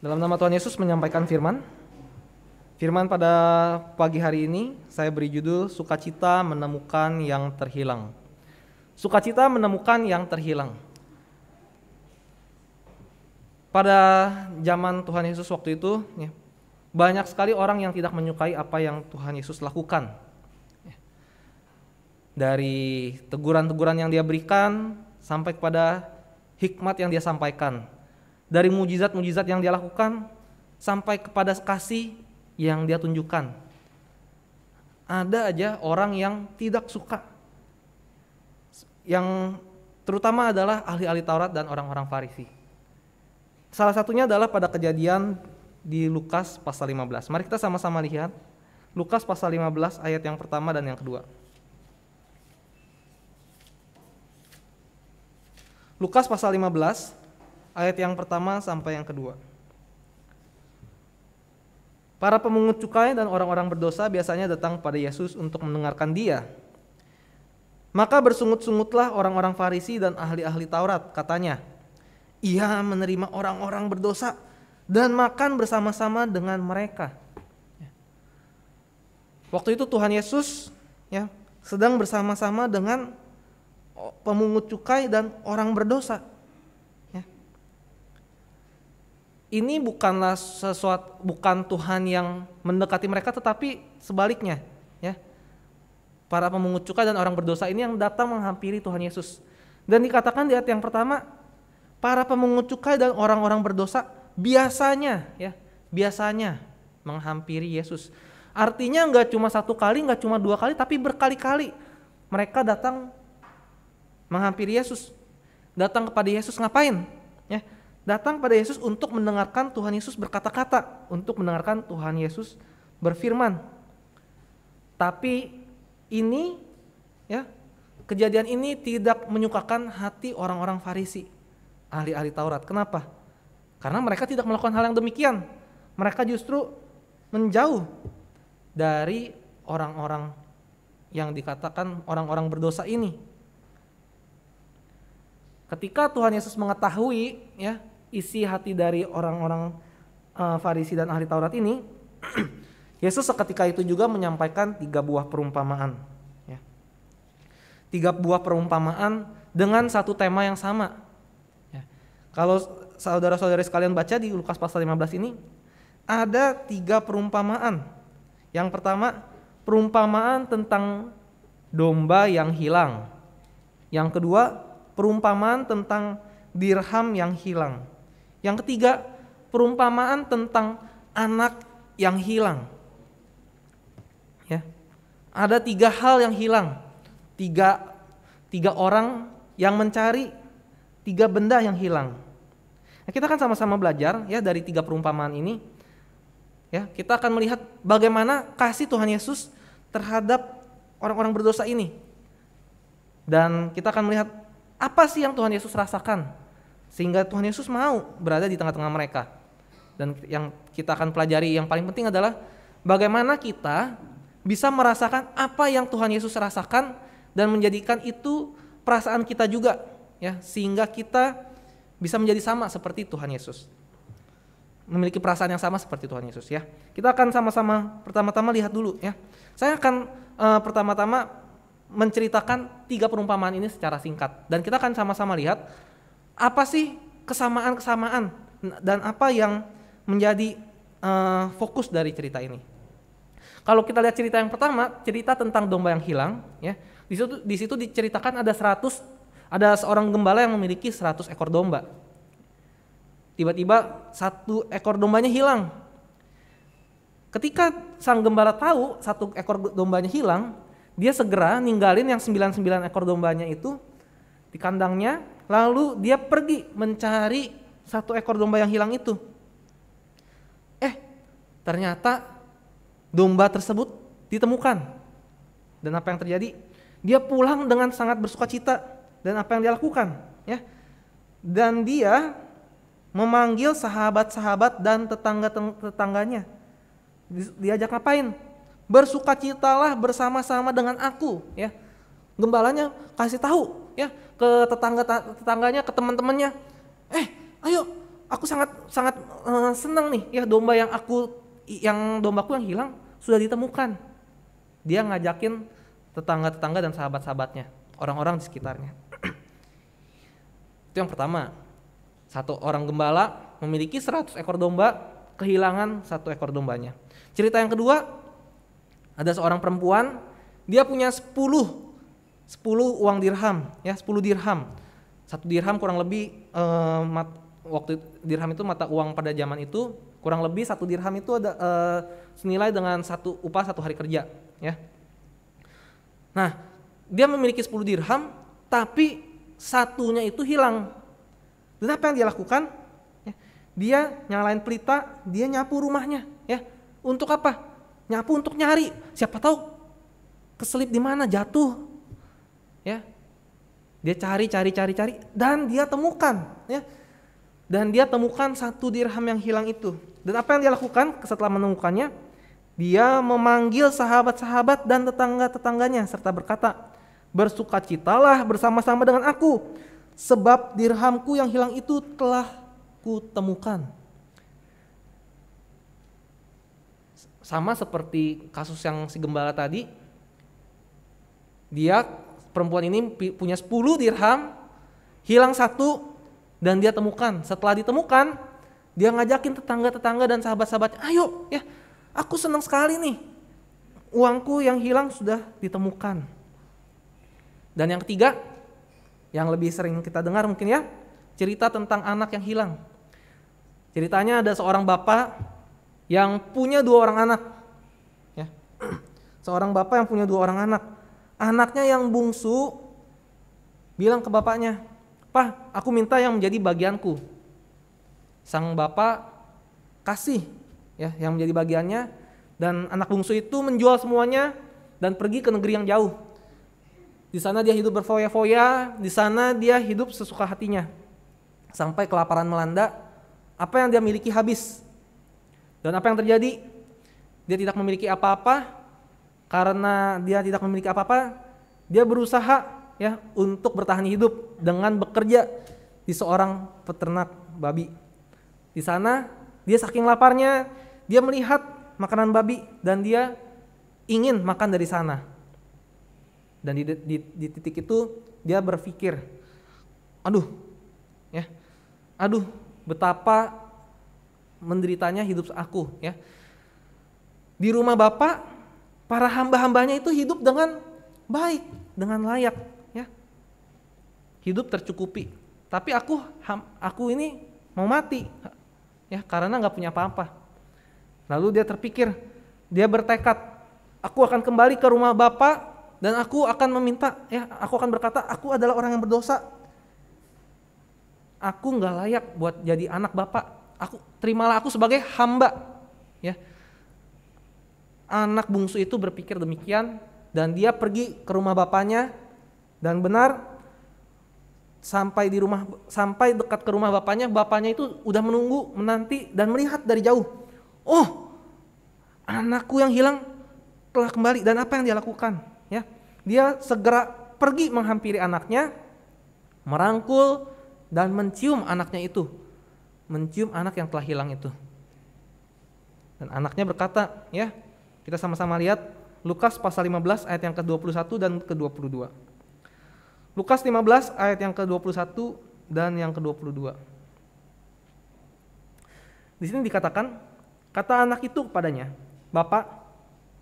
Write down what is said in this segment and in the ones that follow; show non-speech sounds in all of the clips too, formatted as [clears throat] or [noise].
Dalam nama Tuhan Yesus menyampaikan firman. Firman pada pagi hari ini saya beri judul Sukacita Menemukan Yang Terhilang. Sukacita menemukan yang terhilang. Pada zaman Tuhan Yesus waktu itu, ya, banyak sekali orang yang tidak menyukai apa yang Tuhan Yesus lakukan. Ya. Dari teguran-teguran yang dia berikan sampai kepada hikmat yang dia sampaikan dari mujizat-mujizat yang dia lakukan sampai kepada kasih yang dia tunjukkan. Ada aja orang yang tidak suka. Yang terutama adalah ahli-ahli Taurat dan orang-orang Farisi. Salah satunya adalah pada kejadian di Lukas pasal 15. Mari kita sama-sama lihat Lukas pasal 15 ayat yang pertama dan yang kedua. Lukas pasal 15 ayat yang pertama sampai yang kedua. Para pemungut cukai dan orang-orang berdosa biasanya datang pada Yesus untuk mendengarkan dia. Maka bersungut-sungutlah orang-orang Farisi dan ahli-ahli Taurat, katanya, "Ia menerima orang-orang berdosa dan makan bersama-sama dengan mereka." Waktu itu Tuhan Yesus ya sedang bersama-sama dengan pemungut cukai dan orang berdosa. ini bukanlah sesuatu bukan Tuhan yang mendekati mereka tetapi sebaliknya ya para pemungut cukai dan orang berdosa ini yang datang menghampiri Tuhan Yesus dan dikatakan di ayat yang pertama para pemungut cukai dan orang-orang berdosa biasanya ya biasanya menghampiri Yesus artinya nggak cuma satu kali nggak cuma dua kali tapi berkali-kali mereka datang menghampiri Yesus datang kepada Yesus ngapain ya datang pada Yesus untuk mendengarkan Tuhan Yesus berkata-kata, untuk mendengarkan Tuhan Yesus berfirman. Tapi ini ya, kejadian ini tidak menyukakan hati orang-orang Farisi, ahli-ahli Taurat. Kenapa? Karena mereka tidak melakukan hal yang demikian. Mereka justru menjauh dari orang-orang yang dikatakan orang-orang berdosa ini. Ketika Tuhan Yesus mengetahui ya isi hati dari orang-orang uh, Farisi dan ahli Taurat ini, [clears throat] Yesus seketika itu juga menyampaikan tiga buah perumpamaan. Ya. Tiga buah perumpamaan dengan satu tema yang sama. Ya. Kalau saudara-saudari sekalian baca di Lukas pasal 15 ini, ada tiga perumpamaan. Yang pertama, perumpamaan tentang domba yang hilang. Yang kedua, perumpamaan tentang dirham yang hilang. Yang ketiga, perumpamaan tentang anak yang hilang. Ya. Ada tiga hal yang hilang. Tiga, tiga orang yang mencari tiga benda yang hilang. Nah, kita akan sama-sama belajar ya dari tiga perumpamaan ini. Ya, kita akan melihat bagaimana kasih Tuhan Yesus terhadap orang-orang berdosa ini. Dan kita akan melihat apa sih yang Tuhan Yesus rasakan sehingga Tuhan Yesus mau berada di tengah-tengah mereka. Dan yang kita akan pelajari yang paling penting adalah bagaimana kita bisa merasakan apa yang Tuhan Yesus rasakan dan menjadikan itu perasaan kita juga ya sehingga kita bisa menjadi sama seperti Tuhan Yesus memiliki perasaan yang sama seperti Tuhan Yesus ya kita akan sama-sama pertama-tama lihat dulu ya saya akan uh, pertama-tama menceritakan tiga perumpamaan ini secara singkat dan kita akan sama-sama lihat apa sih kesamaan-kesamaan dan apa yang menjadi uh, fokus dari cerita ini? Kalau kita lihat cerita yang pertama, cerita tentang domba yang hilang, ya. Di situ di situ diceritakan ada 100 ada seorang gembala yang memiliki 100 ekor domba. Tiba-tiba satu ekor dombanya hilang. Ketika sang gembala tahu satu ekor dombanya hilang, dia segera ninggalin yang 99 ekor dombanya itu di kandangnya Lalu dia pergi mencari satu ekor domba yang hilang itu. Eh, ternyata domba tersebut ditemukan. Dan apa yang terjadi? Dia pulang dengan sangat bersuka cita dan apa yang dia lakukan, ya. Dan dia memanggil sahabat-sahabat dan tetangga-tetangganya. Diajak ngapain? Bersukacitalah bersama-sama dengan aku, ya. Gembalanya kasih tahu, ya ke tetangga tetangganya, ke teman-temannya. Eh, ayo, aku sangat sangat uh, senang nih ya domba yang aku yang dombaku yang hilang sudah ditemukan. Dia ngajakin tetangga-tetangga dan sahabat-sahabatnya, orang-orang di sekitarnya. Itu yang pertama. Satu orang gembala memiliki 100 ekor domba, kehilangan satu ekor dombanya. Cerita yang kedua, ada seorang perempuan, dia punya 10 10 uang dirham ya 10 dirham satu dirham kurang lebih uh, mat, waktu dirham itu mata uang pada zaman itu kurang lebih satu dirham itu ada uh, senilai dengan satu upah satu hari kerja ya nah dia memiliki 10 dirham tapi satunya itu hilang dan apa yang dia lakukan ya, dia nyalain pelita dia nyapu rumahnya ya untuk apa nyapu untuk nyari siapa tahu keselip di mana jatuh ya dia cari cari cari cari dan dia temukan ya dan dia temukan satu dirham yang hilang itu dan apa yang dia lakukan setelah menemukannya dia memanggil sahabat-sahabat dan tetangga-tetangganya serta berkata bersukacitalah bersama-sama dengan aku sebab dirhamku yang hilang itu telah kutemukan sama seperti kasus yang si gembala tadi dia perempuan ini punya 10 dirham, hilang satu dan dia temukan. Setelah ditemukan, dia ngajakin tetangga-tetangga dan sahabat-sahabatnya, "Ayo, ya, aku senang sekali nih. Uangku yang hilang sudah ditemukan." Dan yang ketiga, yang lebih sering kita dengar mungkin ya, cerita tentang anak yang hilang. Ceritanya ada seorang bapak yang punya dua orang anak. Ya. [clears throat] Seorang bapak yang punya dua orang anak Anaknya yang bungsu bilang ke bapaknya, "Pak, aku minta yang menjadi bagianku." Sang bapak kasih ya yang menjadi bagiannya dan anak bungsu itu menjual semuanya dan pergi ke negeri yang jauh. Di sana dia hidup berfoya-foya, di sana dia hidup sesuka hatinya. Sampai kelaparan melanda, apa yang dia miliki habis. Dan apa yang terjadi? Dia tidak memiliki apa-apa, karena dia tidak memiliki apa-apa, dia berusaha ya untuk bertahan hidup dengan bekerja di seorang peternak babi. Di sana dia saking laparnya, dia melihat makanan babi dan dia ingin makan dari sana. Dan di, di, di titik itu dia berpikir, aduh, ya, aduh, betapa menderitanya hidup aku, ya. Di rumah bapak para hamba-hambanya itu hidup dengan baik, dengan layak, ya. Hidup tercukupi. Tapi aku aku ini mau mati, ya karena nggak punya apa-apa. Lalu dia terpikir, dia bertekad, aku akan kembali ke rumah bapak dan aku akan meminta, ya aku akan berkata, aku adalah orang yang berdosa. Aku nggak layak buat jadi anak bapak. Aku terimalah aku sebagai hamba, ya anak bungsu itu berpikir demikian dan dia pergi ke rumah bapaknya dan benar sampai di rumah sampai dekat ke rumah bapaknya bapaknya itu udah menunggu menanti dan melihat dari jauh oh anakku yang hilang telah kembali dan apa yang dia lakukan ya dia segera pergi menghampiri anaknya merangkul dan mencium anaknya itu mencium anak yang telah hilang itu dan anaknya berkata ya kita sama-sama lihat Lukas pasal 15 ayat yang ke-21 dan ke-22. Lukas 15 ayat yang ke-21 dan yang ke-22. Di sini dikatakan, kata anak itu kepadanya, "Bapak,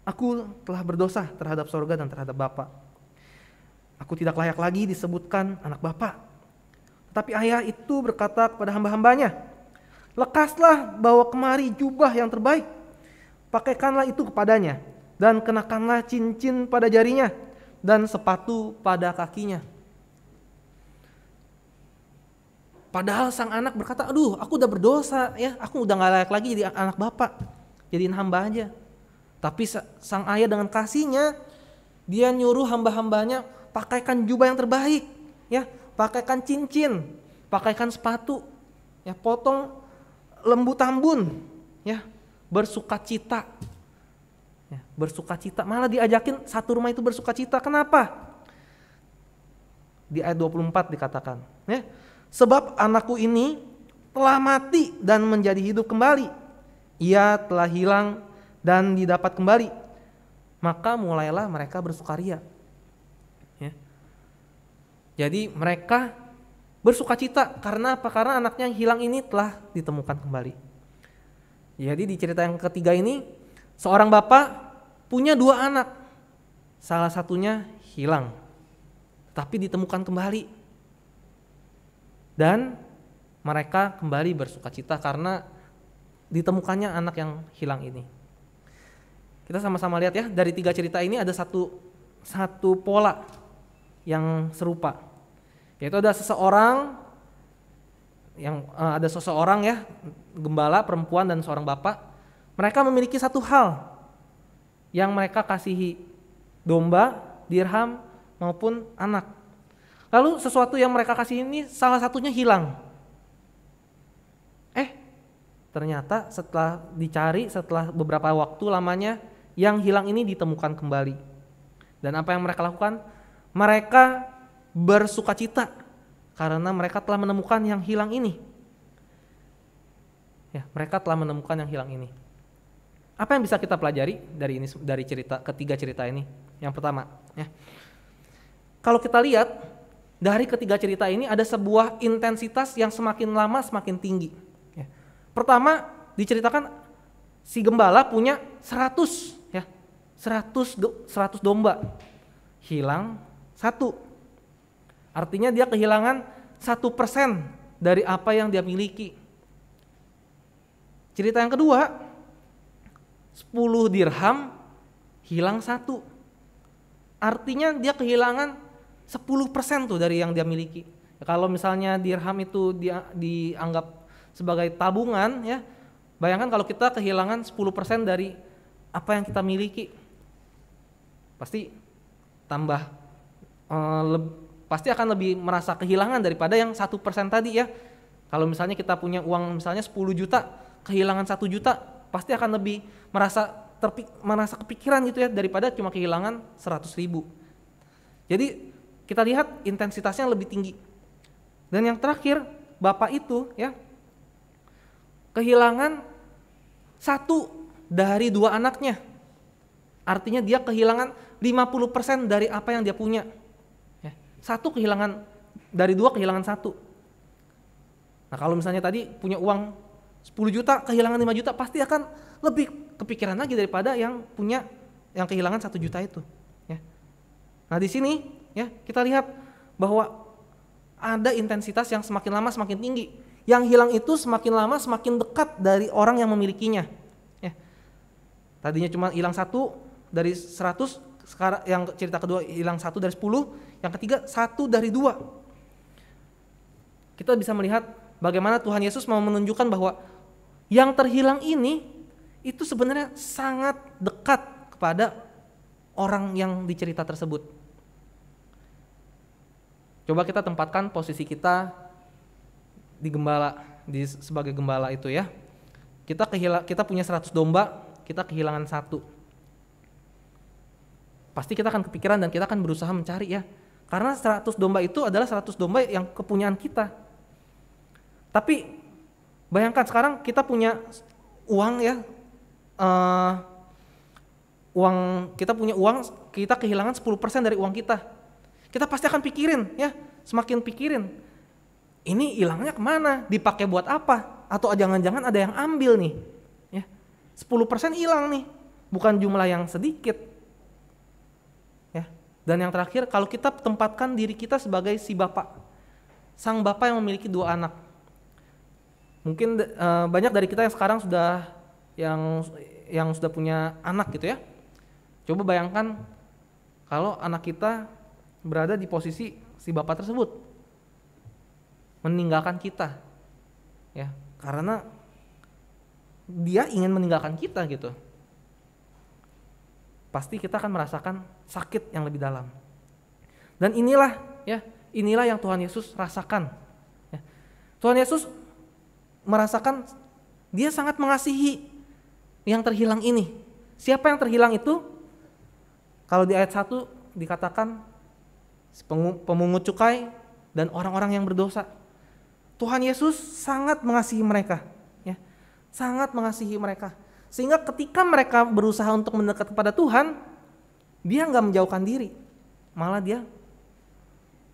aku telah berdosa terhadap sorga dan terhadap Bapak. Aku tidak layak lagi disebutkan anak Bapak." Tetapi ayah itu berkata kepada hamba-hambanya, "Lekaslah bawa kemari jubah yang terbaik Pakaikanlah itu kepadanya dan kenakanlah cincin pada jarinya dan sepatu pada kakinya. Padahal sang anak berkata, aduh aku udah berdosa ya, aku udah gak layak lagi jadi anak bapak, jadiin hamba aja. Tapi sang ayah dengan kasihnya, dia nyuruh hamba-hambanya pakaikan jubah yang terbaik, ya, pakaikan cincin, pakaikan sepatu, ya, potong lembu tambun, ya, bersukacita. Ya, bersukacita, malah diajakin satu rumah itu bersukacita. Kenapa? Di ayat 24 dikatakan, ya, sebab anakku ini telah mati dan menjadi hidup kembali. Ia telah hilang dan didapat kembali. Maka mulailah mereka bersukaria. Ya. Jadi mereka bersukacita karena apa? Karena anaknya yang hilang ini telah ditemukan kembali. Jadi di cerita yang ketiga ini seorang bapak punya dua anak. Salah satunya hilang. Tapi ditemukan kembali. Dan mereka kembali bersuka cita karena ditemukannya anak yang hilang ini. Kita sama-sama lihat ya, dari tiga cerita ini ada satu satu pola yang serupa. Yaitu ada seseorang yang uh, ada seseorang ya gembala perempuan dan seorang bapak mereka memiliki satu hal yang mereka kasihi domba dirham maupun anak lalu sesuatu yang mereka kasih ini salah satunya hilang eh ternyata setelah dicari setelah beberapa waktu lamanya yang hilang ini ditemukan kembali dan apa yang mereka lakukan mereka bersuka cita karena mereka telah menemukan yang hilang ini. Ya, mereka telah menemukan yang hilang ini. Apa yang bisa kita pelajari dari ini dari cerita ketiga cerita ini? Yang pertama, ya. Kalau kita lihat dari ketiga cerita ini ada sebuah intensitas yang semakin lama semakin tinggi. Ya. Pertama diceritakan si gembala punya 100 ya. 100 100 domba. Hilang satu Artinya dia kehilangan satu persen dari apa yang dia miliki. Cerita yang kedua, 10 dirham hilang satu. Artinya dia kehilangan 10% tuh dari yang dia miliki. Ya, kalau misalnya dirham itu dia, dianggap sebagai tabungan ya, bayangkan kalau kita kehilangan 10% dari apa yang kita miliki. Pasti tambah uh, pasti akan lebih merasa kehilangan daripada yang satu persen tadi ya. Kalau misalnya kita punya uang misalnya 10 juta, kehilangan satu juta, pasti akan lebih merasa terpik merasa kepikiran gitu ya daripada cuma kehilangan 100 ribu. Jadi kita lihat intensitasnya lebih tinggi. Dan yang terakhir, bapak itu ya kehilangan satu dari dua anaknya. Artinya dia kehilangan 50% dari apa yang dia punya. Satu kehilangan dari dua kehilangan satu. Nah, kalau misalnya tadi punya uang 10 juta kehilangan 5 juta pasti akan lebih kepikiran lagi daripada yang punya yang kehilangan satu juta itu, ya. Nah, di sini ya kita lihat bahwa ada intensitas yang semakin lama semakin tinggi. Yang hilang itu semakin lama semakin dekat dari orang yang memilikinya. Ya. Tadinya cuma hilang satu dari 100, sekarang yang cerita kedua hilang satu dari 10, yang ketiga, satu dari dua. Kita bisa melihat bagaimana Tuhan Yesus mau menunjukkan bahwa yang terhilang ini itu sebenarnya sangat dekat kepada orang yang dicerita tersebut. Coba kita tempatkan posisi kita di gembala, di sebagai gembala itu ya. Kita kehilang, kita punya 100 domba, kita kehilangan satu. Pasti kita akan kepikiran dan kita akan berusaha mencari ya, karena 100 domba itu adalah 100 domba yang kepunyaan kita. Tapi bayangkan sekarang kita punya uang ya, uh, uang kita punya uang, kita kehilangan 10% dari uang kita. Kita pasti akan pikirin ya, semakin pikirin. Ini hilangnya kemana? Dipakai buat apa? Atau jangan-jangan ada yang ambil nih. Ya. 10% hilang nih, bukan jumlah yang sedikit dan yang terakhir, kalau kita tempatkan diri kita sebagai si bapak, sang bapak yang memiliki dua anak. Mungkin uh, banyak dari kita yang sekarang sudah yang yang sudah punya anak gitu ya. Coba bayangkan kalau anak kita berada di posisi si bapak tersebut meninggalkan kita. Ya, karena dia ingin meninggalkan kita gitu pasti kita akan merasakan sakit yang lebih dalam. Dan inilah ya, inilah yang Tuhan Yesus rasakan. Ya. Tuhan Yesus merasakan dia sangat mengasihi yang terhilang ini. Siapa yang terhilang itu? Kalau di ayat 1 dikatakan pemungut cukai dan orang-orang yang berdosa. Tuhan Yesus sangat mengasihi mereka, ya. Sangat mengasihi mereka. Sehingga ketika mereka berusaha untuk mendekat kepada Tuhan, dia nggak menjauhkan diri. Malah dia,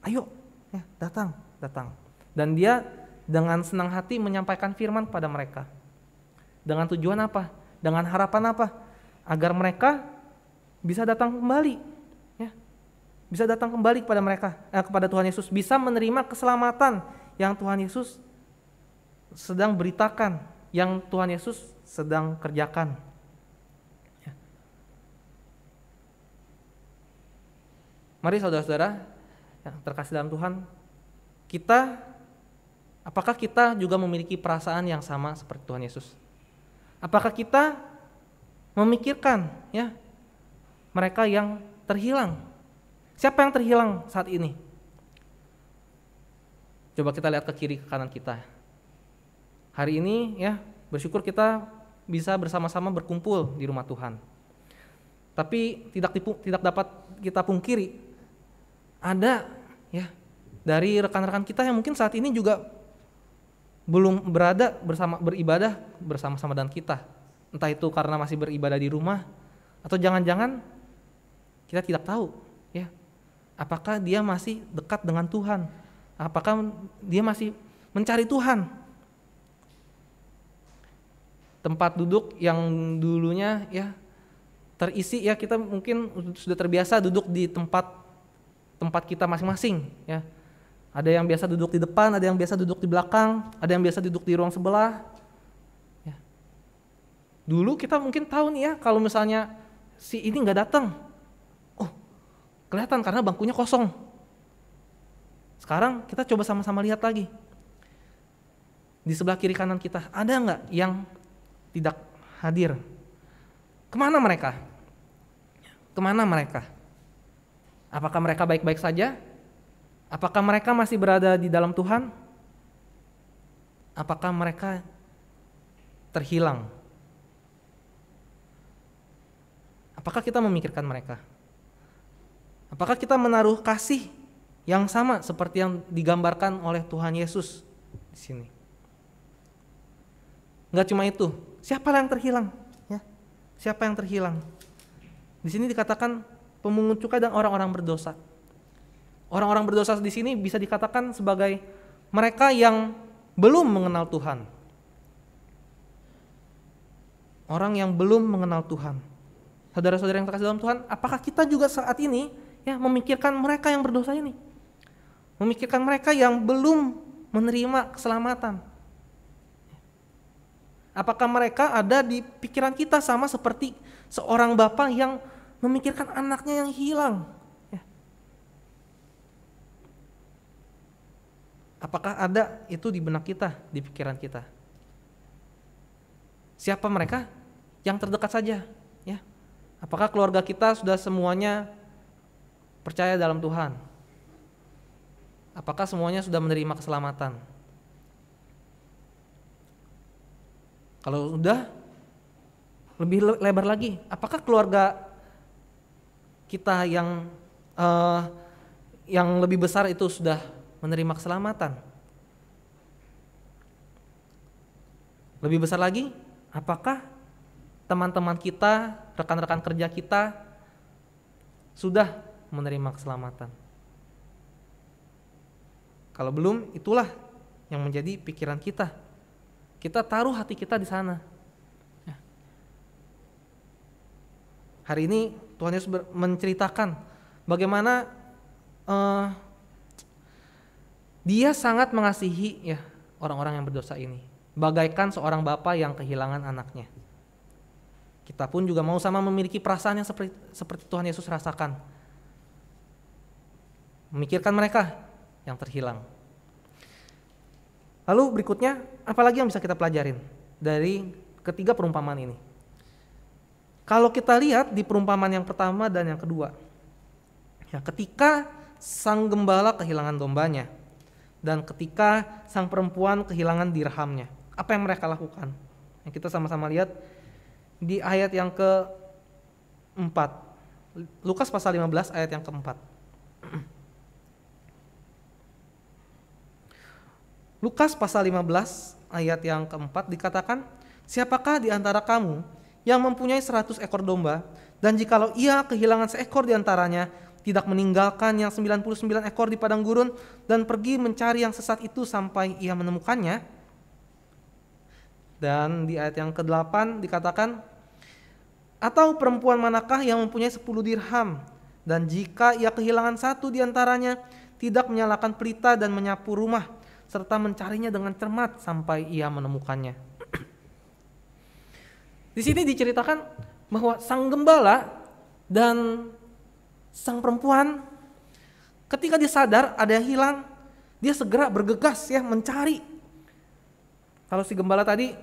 ayo ya, datang, datang. Dan dia dengan senang hati menyampaikan firman kepada mereka. Dengan tujuan apa? Dengan harapan apa? Agar mereka bisa datang kembali. Ya. Bisa datang kembali kepada mereka, eh, kepada Tuhan Yesus. Bisa menerima keselamatan yang Tuhan Yesus sedang beritakan yang Tuhan Yesus sedang kerjakan. Ya. Mari saudara-saudara yang terkasih dalam Tuhan, kita apakah kita juga memiliki perasaan yang sama seperti Tuhan Yesus? Apakah kita memikirkan ya mereka yang terhilang? Siapa yang terhilang saat ini? Coba kita lihat ke kiri ke kanan kita. Hari ini ya Bersyukur kita bisa bersama-sama berkumpul di rumah Tuhan. Tapi tidak dipu, tidak dapat kita pungkiri ada ya dari rekan-rekan kita yang mungkin saat ini juga belum berada bersama beribadah bersama-sama dengan kita. Entah itu karena masih beribadah di rumah atau jangan-jangan kita tidak tahu ya. Apakah dia masih dekat dengan Tuhan? Apakah dia masih mencari Tuhan? tempat duduk yang dulunya ya terisi ya kita mungkin sudah terbiasa duduk di tempat tempat kita masing-masing ya. Ada yang biasa duduk di depan, ada yang biasa duduk di belakang, ada yang biasa duduk di ruang sebelah. Ya. Dulu kita mungkin tahu nih ya kalau misalnya si ini nggak datang, oh kelihatan karena bangkunya kosong. Sekarang kita coba sama-sama lihat lagi. Di sebelah kiri kanan kita ada nggak yang tidak hadir. Kemana mereka? Kemana mereka? Apakah mereka baik-baik saja? Apakah mereka masih berada di dalam Tuhan? Apakah mereka terhilang? Apakah kita memikirkan mereka? Apakah kita menaruh kasih yang sama seperti yang digambarkan oleh Tuhan Yesus di sini? Nggak cuma itu, siapa yang terhilang? Ya. Siapa yang terhilang? Di sini dikatakan pemungut cukai dan orang-orang berdosa. Orang-orang berdosa di sini bisa dikatakan sebagai mereka yang belum mengenal Tuhan. Orang yang belum mengenal Tuhan. Saudara-saudara yang terkasih dalam Tuhan, apakah kita juga saat ini ya memikirkan mereka yang berdosa ini? Memikirkan mereka yang belum menerima keselamatan, Apakah mereka ada di pikiran kita sama seperti seorang bapak yang memikirkan anaknya yang hilang? Ya. Apakah ada itu di benak kita, di pikiran kita? Siapa mereka? Yang terdekat saja, ya. Apakah keluarga kita sudah semuanya percaya dalam Tuhan? Apakah semuanya sudah menerima keselamatan? Kalau udah lebih lebar lagi, apakah keluarga kita yang uh, yang lebih besar itu sudah menerima keselamatan? Lebih besar lagi, apakah teman-teman kita, rekan-rekan kerja kita sudah menerima keselamatan? Kalau belum, itulah yang menjadi pikiran kita kita taruh hati kita di sana. Ya. Hari ini Tuhan Yesus menceritakan bagaimana uh, dia sangat mengasihi ya orang-orang yang berdosa ini. Bagaikan seorang bapak yang kehilangan anaknya. Kita pun juga mau sama memiliki perasaan yang seperti, seperti Tuhan Yesus rasakan. Memikirkan mereka yang terhilang. Lalu berikutnya, apalagi yang bisa kita pelajarin dari ketiga perumpamaan ini? Kalau kita lihat di perumpamaan yang pertama dan yang kedua, ya ketika sang gembala kehilangan dombanya dan ketika sang perempuan kehilangan dirhamnya, apa yang mereka lakukan? Yang kita sama-sama lihat di ayat yang keempat, Lukas pasal 15 ayat yang keempat. Lukas pasal 15 ayat yang keempat dikatakan, Siapakah di antara kamu yang mempunyai seratus ekor domba dan jikalau ia kehilangan seekor di antaranya tidak meninggalkan yang 99 ekor di padang gurun dan pergi mencari yang sesat itu sampai ia menemukannya. Dan di ayat yang ke-8 dikatakan, Atau perempuan manakah yang mempunyai 10 dirham dan jika ia kehilangan satu di antaranya tidak menyalakan pelita dan menyapu rumah serta mencarinya dengan cermat sampai ia menemukannya. Di sini diceritakan bahwa sang gembala dan sang perempuan ketika dia sadar ada yang hilang, dia segera bergegas ya mencari. Kalau si gembala tadi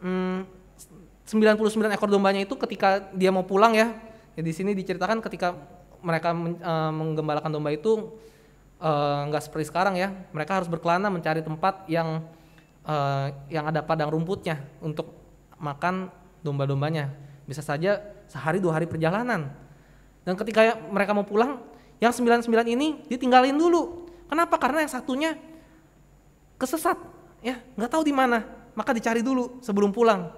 hmm, 99 ekor dombanya itu ketika dia mau pulang ya, ya di sini diceritakan ketika mereka eh, menggembalakan domba itu Eh, nggak uh, seperti sekarang ya mereka harus berkelana mencari tempat yang uh, yang ada padang rumputnya untuk makan domba-dombanya bisa saja sehari dua hari perjalanan dan ketika mereka mau pulang yang sembilan sembilan ini ditinggalin dulu kenapa karena yang satunya kesesat ya nggak tahu di mana maka dicari dulu sebelum pulang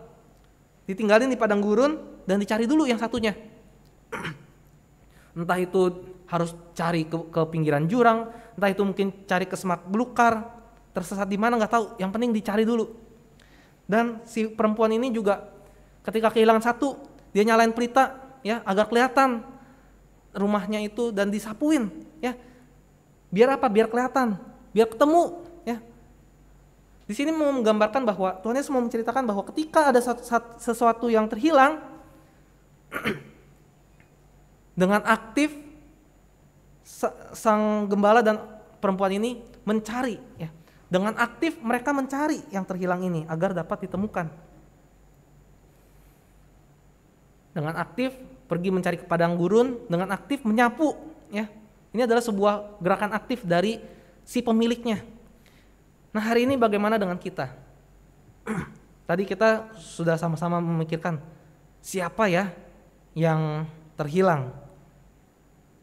ditinggalin di padang gurun dan dicari dulu yang satunya [clears throat] entah itu harus cari ke, ke pinggiran jurang, entah itu mungkin cari ke semak belukar, tersesat di mana nggak tahu, yang penting dicari dulu. Dan si perempuan ini juga ketika kehilangan satu, dia nyalain pelita ya agar kelihatan rumahnya itu dan disapuin ya. Biar apa? Biar kelihatan, biar ketemu ya. Di sini mau menggambarkan bahwa Tuhan Yesus mau menceritakan bahwa ketika ada sesuatu yang terhilang [clears throat] dengan aktif sang gembala dan perempuan ini mencari ya. Dengan aktif mereka mencari yang terhilang ini agar dapat ditemukan. Dengan aktif pergi mencari ke padang gurun, dengan aktif menyapu ya. Ini adalah sebuah gerakan aktif dari si pemiliknya. Nah, hari ini bagaimana dengan kita? [clears throat] Tadi kita sudah sama-sama memikirkan siapa ya yang terhilang.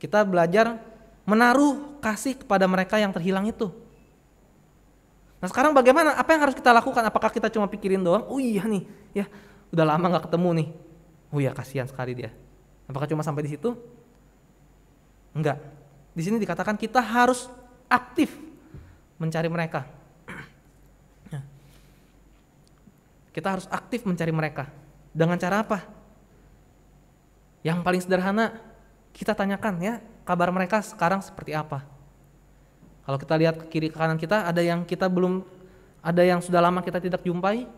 Kita belajar menaruh kasih kepada mereka yang terhilang itu. Nah sekarang bagaimana? Apa yang harus kita lakukan? Apakah kita cuma pikirin doang? Oh iya nih, ya udah lama nggak ketemu nih. Oh iya kasihan sekali dia. Apakah cuma sampai di situ? Enggak. Di sini dikatakan kita harus aktif mencari mereka. Ya. Kita harus aktif mencari mereka. Dengan cara apa? Yang paling sederhana, kita tanyakan ya, kabar mereka sekarang seperti apa. Kalau kita lihat ke kiri ke kanan kita, ada yang kita belum, ada yang sudah lama kita tidak jumpai,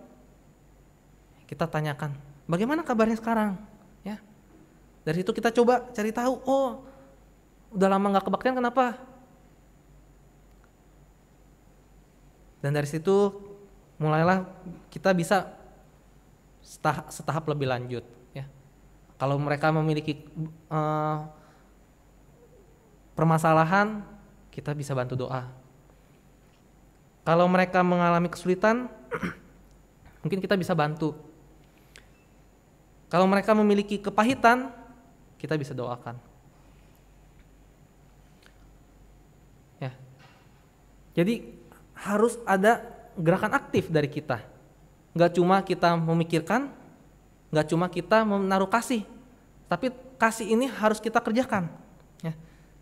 kita tanyakan, bagaimana kabarnya sekarang? Ya, dari situ kita coba cari tahu, oh, udah lama nggak kebaktian kenapa? Dan dari situ mulailah kita bisa setahap, lebih lanjut. Ya, kalau mereka memiliki uh, permasalahan, kita bisa bantu doa. Kalau mereka mengalami kesulitan, [clears throat] mungkin kita bisa bantu. Kalau mereka memiliki kepahitan, kita bisa doakan. Ya. Jadi harus ada gerakan aktif dari kita. Gak cuma kita memikirkan, gak cuma kita menaruh kasih, tapi kasih ini harus kita kerjakan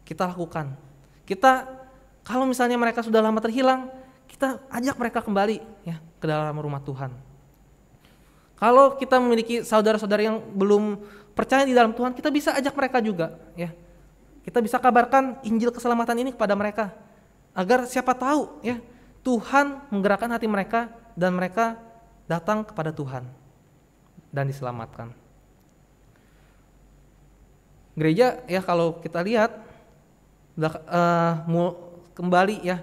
kita lakukan. Kita kalau misalnya mereka sudah lama terhilang, kita ajak mereka kembali ya ke dalam rumah Tuhan. Kalau kita memiliki saudara-saudara yang belum percaya di dalam Tuhan, kita bisa ajak mereka juga ya. Kita bisa kabarkan Injil keselamatan ini kepada mereka agar siapa tahu ya Tuhan menggerakkan hati mereka dan mereka datang kepada Tuhan dan diselamatkan. Gereja ya kalau kita lihat uh, kembali ya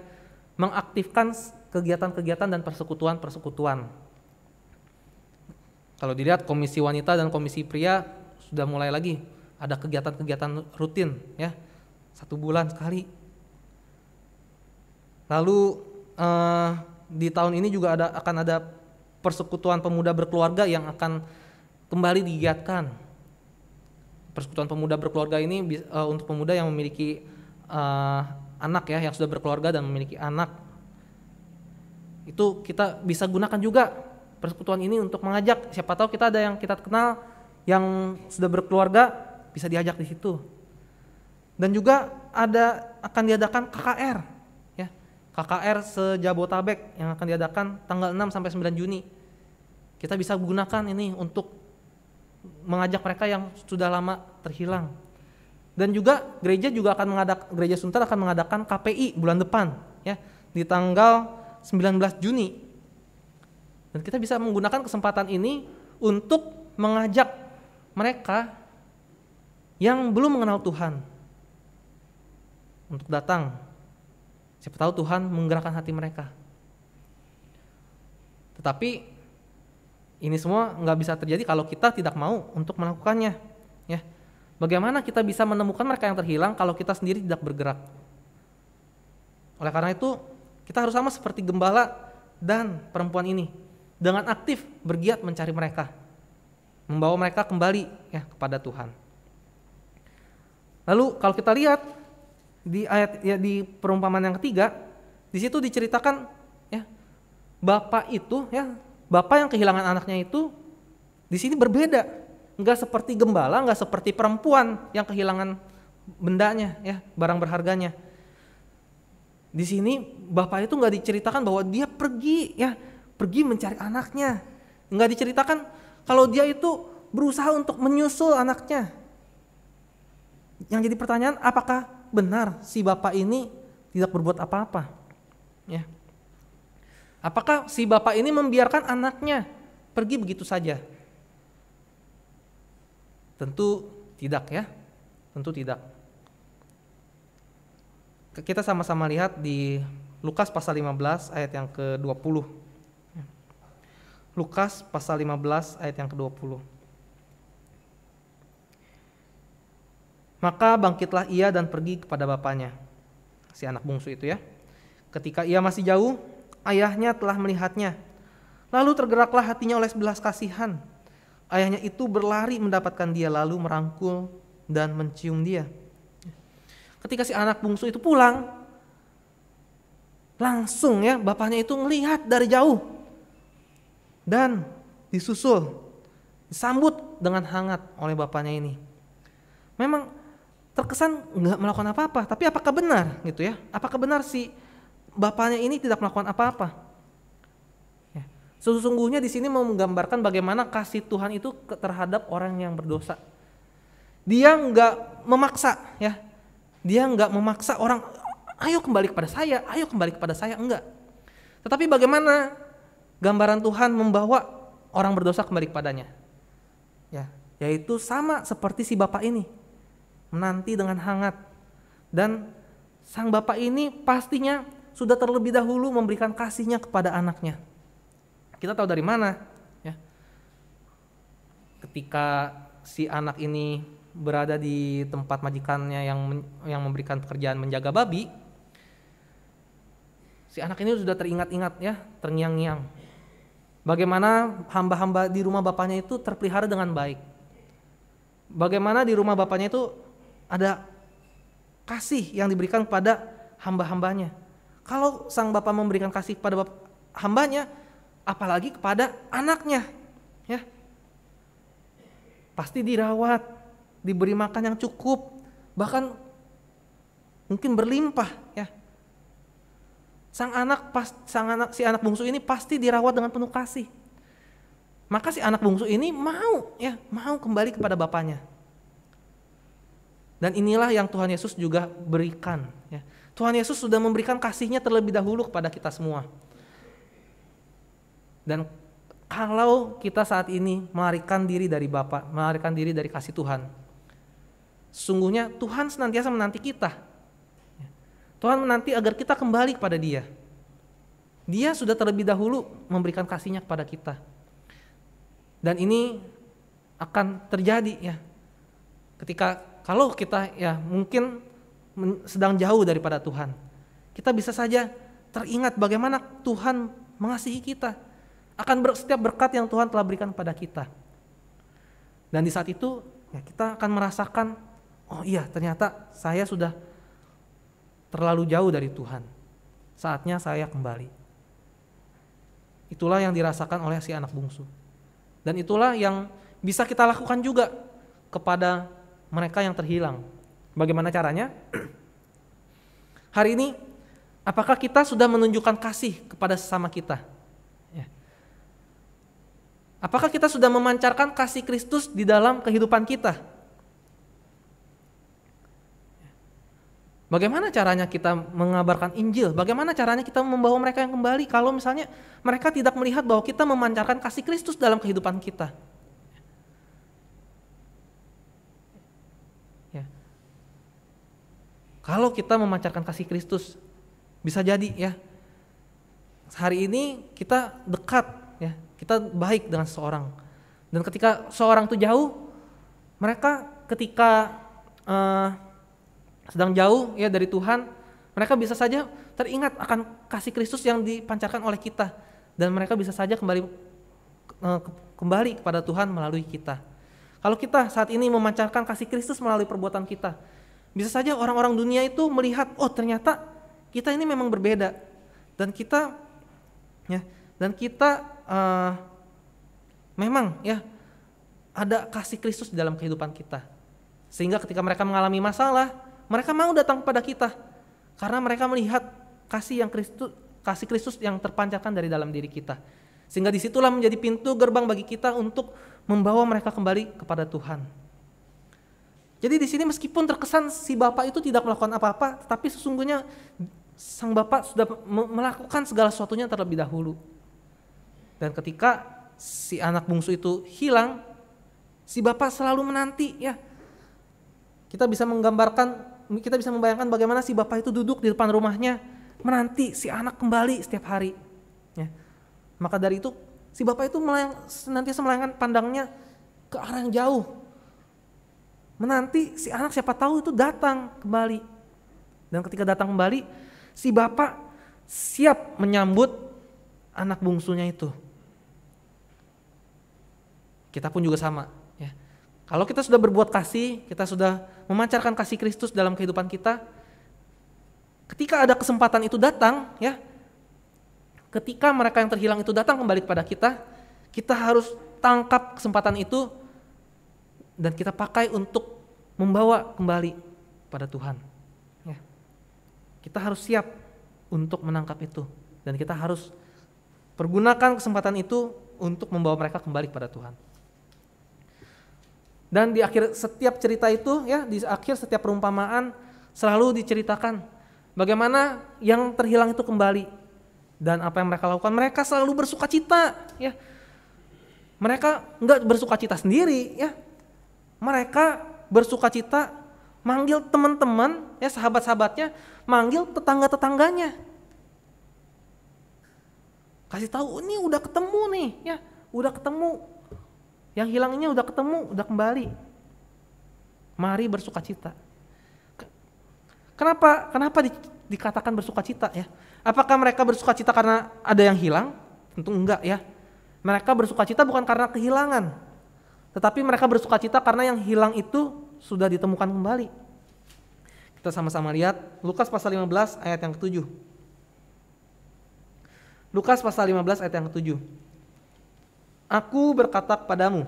mengaktifkan kegiatan-kegiatan dan persekutuan-persekutuan. Kalau dilihat komisi wanita dan komisi pria sudah mulai lagi ada kegiatan-kegiatan rutin ya satu bulan sekali. Lalu uh, di tahun ini juga ada akan ada persekutuan pemuda berkeluarga yang akan kembali digiatkan. Persekutuan pemuda berkeluarga ini uh, untuk pemuda yang memiliki uh, anak ya yang sudah berkeluarga dan memiliki anak itu kita bisa gunakan juga persekutuan ini untuk mengajak siapa tahu kita ada yang kita kenal yang sudah berkeluarga bisa diajak di situ dan juga ada akan diadakan KKR ya KKR sejabotabek yang akan diadakan tanggal 6 sampai 9 Juni kita bisa gunakan ini untuk mengajak mereka yang sudah lama terhilang dan juga gereja juga akan mengadakan gereja Sunter akan mengadakan KPI bulan depan ya di tanggal 19 Juni. Dan kita bisa menggunakan kesempatan ini untuk mengajak mereka yang belum mengenal Tuhan untuk datang. Siapa tahu Tuhan menggerakkan hati mereka. Tetapi ini semua nggak bisa terjadi kalau kita tidak mau untuk melakukannya. Bagaimana kita bisa menemukan mereka yang terhilang kalau kita sendiri tidak bergerak? Oleh karena itu, kita harus sama seperti gembala dan perempuan ini dengan aktif bergiat mencari mereka, membawa mereka kembali ya kepada Tuhan. Lalu kalau kita lihat di ayat ya di perumpamaan yang ketiga, di situ diceritakan ya bapak itu ya bapak yang kehilangan anaknya itu di sini berbeda nggak seperti gembala, nggak seperti perempuan yang kehilangan bendanya, ya barang berharganya. Di sini bapak itu nggak diceritakan bahwa dia pergi, ya pergi mencari anaknya. Nggak diceritakan kalau dia itu berusaha untuk menyusul anaknya. Yang jadi pertanyaan, apakah benar si bapak ini tidak berbuat apa-apa? Ya. Apakah si bapak ini membiarkan anaknya pergi begitu saja? Tentu tidak ya. Tentu tidak. Kita sama-sama lihat di Lukas pasal 15 ayat yang ke-20. Lukas pasal 15 ayat yang ke-20. Maka bangkitlah ia dan pergi kepada bapaknya. Si anak bungsu itu ya. Ketika ia masih jauh, ayahnya telah melihatnya. Lalu tergeraklah hatinya oleh belas kasihan Ayahnya itu berlari mendapatkan dia lalu merangkul dan mencium dia. Ketika si anak bungsu itu pulang, langsung ya bapaknya itu melihat dari jauh dan disusul, disambut dengan hangat oleh bapaknya ini. Memang terkesan nggak melakukan apa-apa, tapi apakah benar gitu ya? Apakah benar si bapaknya ini tidak melakukan apa-apa? Sesungguhnya di sini mau menggambarkan bagaimana kasih Tuhan itu terhadap orang yang berdosa. Dia nggak memaksa ya. Dia nggak memaksa orang ayo kembali kepada saya, ayo kembali kepada saya, enggak. Tetapi bagaimana gambaran Tuhan membawa orang berdosa kembali kepadanya? Ya, yaitu sama seperti si bapak ini. Menanti dengan hangat dan sang bapak ini pastinya sudah terlebih dahulu memberikan kasihnya kepada anaknya. Kita tahu dari mana? Ya. Ketika si anak ini berada di tempat majikannya yang yang memberikan pekerjaan menjaga babi, si anak ini sudah teringat-ingat ya, terngiang-ngiang. Bagaimana hamba-hamba di rumah bapaknya itu terpelihara dengan baik. Bagaimana di rumah bapaknya itu ada kasih yang diberikan kepada hamba-hambanya. Kalau sang bapak memberikan kasih kepada hambanya, apalagi kepada anaknya ya pasti dirawat diberi makan yang cukup bahkan mungkin berlimpah ya sang anak pas sang anak si anak bungsu ini pasti dirawat dengan penuh kasih maka si anak bungsu ini mau ya mau kembali kepada bapaknya dan inilah yang Tuhan Yesus juga berikan ya. Tuhan Yesus sudah memberikan kasihnya terlebih dahulu kepada kita semua dan kalau kita saat ini melarikan diri dari Bapa, melarikan diri dari kasih Tuhan, sungguhnya Tuhan senantiasa menanti kita. Tuhan menanti agar kita kembali kepada Dia. Dia sudah terlebih dahulu memberikan kasihnya kepada kita. Dan ini akan terjadi ya. Ketika kalau kita ya mungkin sedang jauh daripada Tuhan, kita bisa saja teringat bagaimana Tuhan mengasihi kita akan ber, setiap berkat yang Tuhan telah berikan pada kita. Dan di saat itu ya kita akan merasakan, oh iya ternyata saya sudah terlalu jauh dari Tuhan. Saatnya saya kembali. Itulah yang dirasakan oleh si anak bungsu. Dan itulah yang bisa kita lakukan juga kepada mereka yang terhilang. Bagaimana caranya? Hari ini, apakah kita sudah menunjukkan kasih kepada sesama kita? Apakah kita sudah memancarkan kasih Kristus di dalam kehidupan kita? Bagaimana caranya kita mengabarkan Injil? Bagaimana caranya kita membawa mereka yang kembali kalau misalnya mereka tidak melihat bahwa kita memancarkan kasih Kristus dalam kehidupan kita? Ya. Kalau kita memancarkan kasih Kristus, bisa jadi ya. Hari ini kita dekat kita baik dengan seseorang. Dan ketika seorang itu jauh, mereka ketika uh, sedang jauh ya dari Tuhan, mereka bisa saja teringat akan kasih Kristus yang dipancarkan oleh kita dan mereka bisa saja kembali eh, kembali kepada Tuhan melalui kita. Kalau kita saat ini memancarkan kasih Kristus melalui perbuatan kita, bisa saja orang-orang dunia itu melihat, oh ternyata kita ini memang berbeda dan kita ya dan kita uh, memang ya ada kasih Kristus di dalam kehidupan kita. Sehingga ketika mereka mengalami masalah, mereka mau datang kepada kita karena mereka melihat kasih yang Kristus kasih Kristus yang terpancarkan dari dalam diri kita. Sehingga disitulah menjadi pintu gerbang bagi kita untuk membawa mereka kembali kepada Tuhan. Jadi di sini meskipun terkesan si bapak itu tidak melakukan apa-apa, tapi sesungguhnya sang bapak sudah melakukan segala sesuatunya terlebih dahulu. Dan ketika si anak bungsu itu hilang, si bapak selalu menanti ya. Kita bisa menggambarkan, kita bisa membayangkan bagaimana si bapak itu duduk di depan rumahnya menanti si anak kembali setiap hari. Ya. Maka dari itu si bapak itu melayang, senantiasa melayangkan pandangnya ke arah yang jauh. Menanti si anak siapa tahu itu datang kembali. Dan ketika datang kembali, si bapak siap menyambut anak bungsunya itu. Kita pun juga sama. Ya. Kalau kita sudah berbuat kasih, kita sudah memancarkan kasih Kristus dalam kehidupan kita, ketika ada kesempatan itu datang, ya, ketika mereka yang terhilang itu datang kembali kepada kita, kita harus tangkap kesempatan itu dan kita pakai untuk membawa kembali kepada Tuhan. Ya. Kita harus siap untuk menangkap itu dan kita harus Pergunakan kesempatan itu untuk membawa mereka kembali kepada Tuhan. Dan di akhir setiap cerita itu ya, di akhir setiap perumpamaan selalu diceritakan bagaimana yang terhilang itu kembali dan apa yang mereka lakukan. Mereka selalu bersuka cita ya. Mereka nggak bersuka cita sendiri ya. Mereka bersuka cita manggil teman-teman ya sahabat-sahabatnya, manggil tetangga-tetangganya kasih tahu oh, ini udah ketemu nih ya udah ketemu yang hilangnya udah ketemu udah kembali mari bersuka cita kenapa kenapa di, dikatakan bersuka cita ya apakah mereka bersuka cita karena ada yang hilang tentu enggak ya mereka bersuka cita bukan karena kehilangan tetapi mereka bersuka cita karena yang hilang itu sudah ditemukan kembali kita sama-sama lihat Lukas pasal 15 ayat yang ketujuh Lukas pasal 15 ayat yang ketujuh. Aku berkata kepadamu,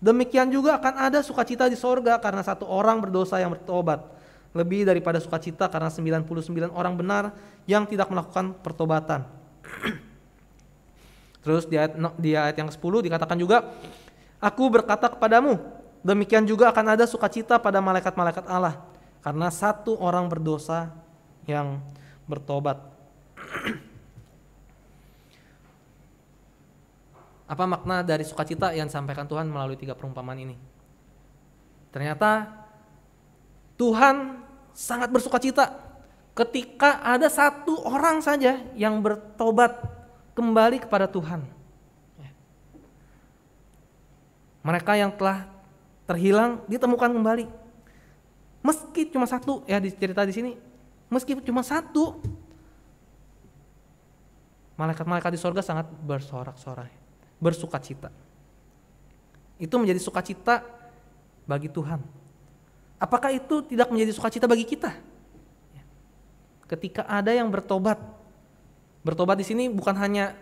demikian juga akan ada sukacita di sorga karena satu orang berdosa yang bertobat. Lebih daripada sukacita karena 99 orang benar yang tidak melakukan pertobatan. [clears throat] Terus di ayat, di ayat yang ke-10 dikatakan juga, Aku berkata kepadamu, demikian juga akan ada sukacita pada malaikat-malaikat Allah karena satu orang berdosa yang bertobat. [clears throat] apa makna dari sukacita yang disampaikan Tuhan melalui tiga perumpamaan ini. Ternyata Tuhan sangat bersukacita ketika ada satu orang saja yang bertobat kembali kepada Tuhan. Mereka yang telah terhilang ditemukan kembali. Meski cuma satu ya cerita di sini, meski cuma satu malaikat-malaikat di sorga sangat bersorak-sorai bersukacita. Itu menjadi sukacita bagi Tuhan. Apakah itu tidak menjadi sukacita bagi kita? Ya. Ketika ada yang bertobat, bertobat di sini bukan hanya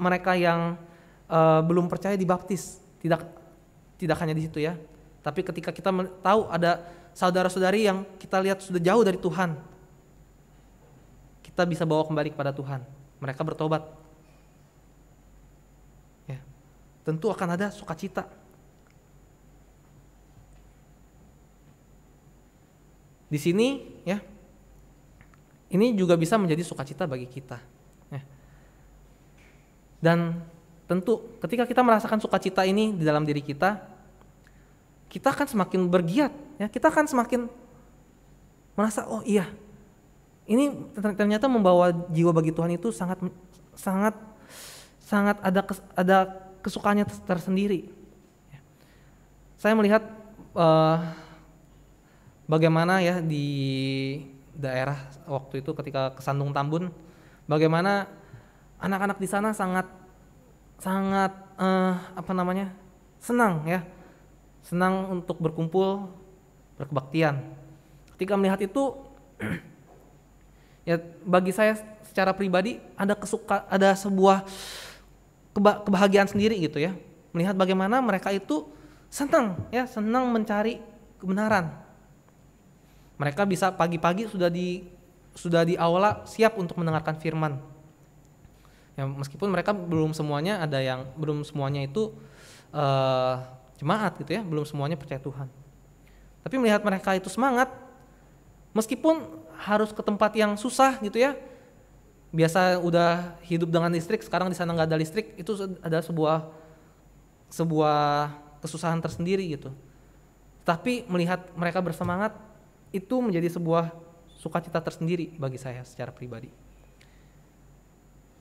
mereka yang uh, belum percaya dibaptis, tidak tidak hanya di situ ya, tapi ketika kita tahu ada saudara-saudari yang kita lihat sudah jauh dari Tuhan, kita bisa bawa kembali kepada Tuhan. Mereka bertobat tentu akan ada sukacita. Di sini ya, ini juga bisa menjadi sukacita bagi kita. Ya. Dan tentu ketika kita merasakan sukacita ini di dalam diri kita, kita akan semakin bergiat, ya kita akan semakin merasa oh iya, ini ternyata membawa jiwa bagi Tuhan itu sangat sangat sangat ada ada kesukaannya tersendiri. Saya melihat uh, bagaimana ya di daerah waktu itu ketika kesandung Tambun, bagaimana anak-anak di sana sangat sangat uh, apa namanya senang ya, senang untuk berkumpul berkebaktian. Ketika melihat itu, [clears throat] ya bagi saya secara pribadi ada kesuka ada sebuah kebahagiaan sendiri gitu ya melihat bagaimana mereka itu senang ya senang mencari kebenaran mereka bisa pagi-pagi sudah di sudah di aula siap untuk mendengarkan firman ya meskipun mereka belum semuanya ada yang belum semuanya itu uh, jemaat gitu ya belum semuanya percaya Tuhan tapi melihat mereka itu semangat meskipun harus ke tempat yang susah gitu ya biasa udah hidup dengan listrik sekarang di sana nggak ada listrik itu ada sebuah sebuah kesusahan tersendiri gitu tapi melihat mereka bersemangat itu menjadi sebuah sukacita tersendiri bagi saya secara pribadi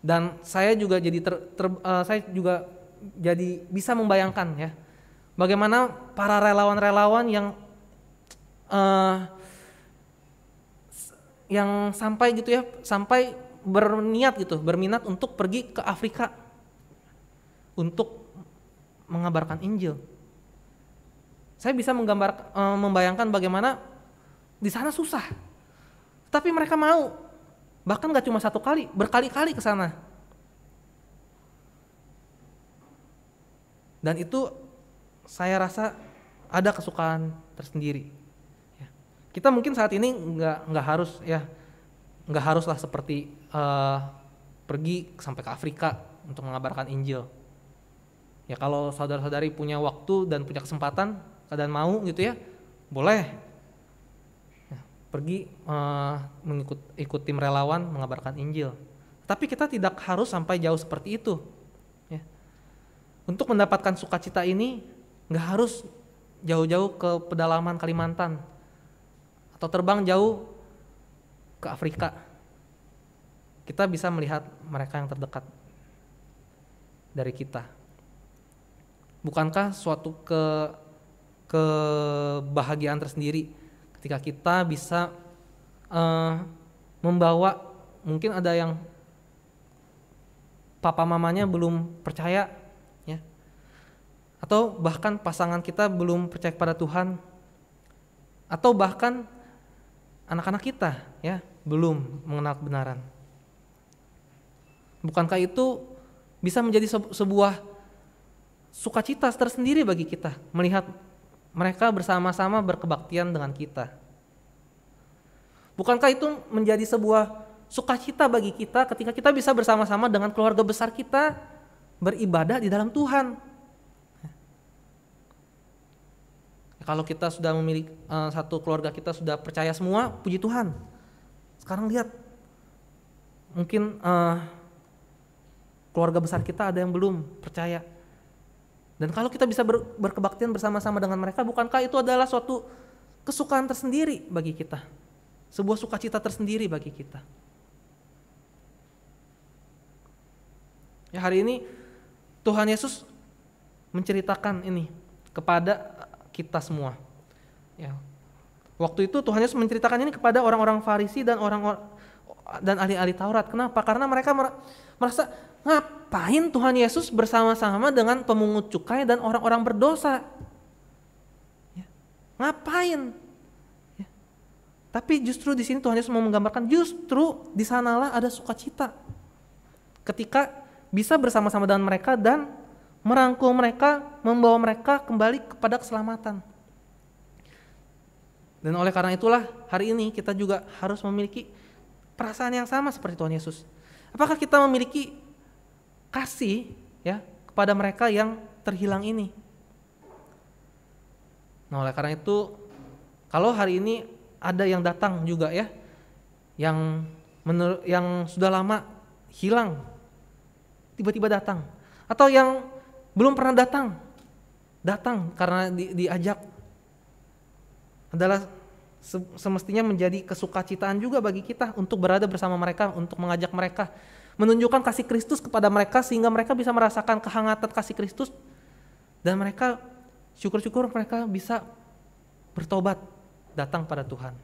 dan saya juga jadi ter, ter, uh, saya juga jadi bisa membayangkan ya bagaimana para relawan-relawan yang uh, yang sampai gitu ya sampai berniat gitu, berminat untuk pergi ke Afrika untuk mengabarkan Injil. Saya bisa menggambar, eh, membayangkan bagaimana di sana susah, tapi mereka mau. Bahkan gak cuma satu kali, berkali-kali ke sana. Dan itu saya rasa ada kesukaan tersendiri. Ya. Kita mungkin saat ini nggak nggak harus ya nggak haruslah seperti uh, pergi sampai ke Afrika untuk mengabarkan Injil. Ya kalau saudara-saudari punya waktu dan punya kesempatan dan mau gitu ya, boleh ya, pergi uh, mengikut tim relawan mengabarkan Injil. Tapi kita tidak harus sampai jauh seperti itu. Ya. Untuk mendapatkan sukacita ini nggak harus jauh-jauh ke pedalaman Kalimantan atau terbang jauh ke Afrika kita bisa melihat mereka yang terdekat dari kita bukankah suatu ke kebahagiaan tersendiri ketika kita bisa uh, membawa mungkin ada yang papa mamanya belum percaya ya atau bahkan pasangan kita belum percaya kepada Tuhan atau bahkan anak-anak kita ya belum mengenal kebenaran. Bukankah itu bisa menjadi sebuah sukacita tersendiri bagi kita melihat mereka bersama-sama berkebaktian dengan kita? Bukankah itu menjadi sebuah sukacita bagi kita ketika kita bisa bersama-sama dengan keluarga besar kita beribadah di dalam Tuhan? Kalau kita sudah memiliki uh, satu keluarga kita sudah percaya semua, puji Tuhan. Sekarang lihat, mungkin uh, keluarga besar kita ada yang belum percaya. Dan kalau kita bisa ber, berkebaktian bersama-sama dengan mereka, bukankah itu adalah suatu kesukaan tersendiri bagi kita? Sebuah sukacita tersendiri bagi kita. Ya hari ini Tuhan Yesus menceritakan ini kepada kita semua. Ya. Waktu itu Tuhan Yesus menceritakan ini kepada orang-orang Farisi dan orang dan ahli-ahli Taurat. Kenapa? Karena mereka merasa ngapain Tuhan Yesus bersama-sama dengan pemungut cukai dan orang-orang berdosa? Ya. Ngapain? Ya. Tapi justru di sini Tuhan Yesus mau menggambarkan justru di sanalah ada sukacita ketika bisa bersama-sama dengan mereka dan merangkul mereka, membawa mereka kembali kepada keselamatan. Dan oleh karena itulah hari ini kita juga harus memiliki perasaan yang sama seperti Tuhan Yesus. Apakah kita memiliki kasih ya kepada mereka yang terhilang ini? Nah, oleh karena itu kalau hari ini ada yang datang juga ya yang menur yang sudah lama hilang tiba-tiba datang atau yang belum pernah datang datang karena di, diajak adalah semestinya menjadi kesukacitaan juga bagi kita untuk berada bersama mereka untuk mengajak mereka menunjukkan kasih Kristus kepada mereka sehingga mereka bisa merasakan kehangatan kasih Kristus dan mereka syukur-syukur mereka bisa bertobat datang pada Tuhan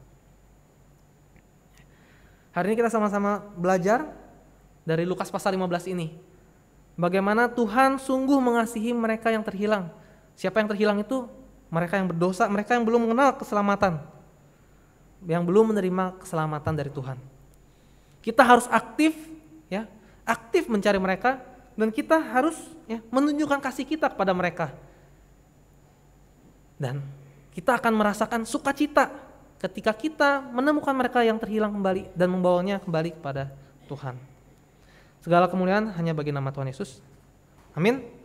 hari ini kita sama-sama belajar dari Lukas pasal 15 ini Bagaimana Tuhan sungguh mengasihi mereka yang terhilang. Siapa yang terhilang itu? Mereka yang berdosa, mereka yang belum mengenal keselamatan. Yang belum menerima keselamatan dari Tuhan. Kita harus aktif ya, aktif mencari mereka dan kita harus ya, menunjukkan kasih kita kepada mereka. Dan kita akan merasakan sukacita ketika kita menemukan mereka yang terhilang kembali dan membawanya kembali kepada Tuhan. Segala kemuliaan hanya bagi nama Tuhan Yesus. Amin.